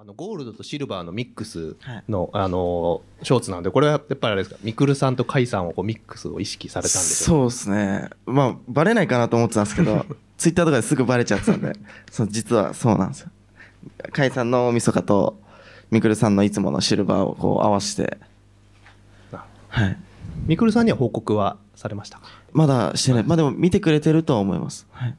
あのゴールドとシルバーのミックスの、はい、あのショーツなんでこれはやっぱりあれですかみくるさんと甲斐さんをこうミックスを意識されたんでそうですねまあばれないかなと思ってたんですけど ツイッターとかですぐばれちゃってたんでその実はそうなんですよ甲斐さんのみそかとみくるさんのいつものシルバーをこう合わせてはいみくるさんには報告はされましたまだしてないまあでも見てくれてるとは思います、はい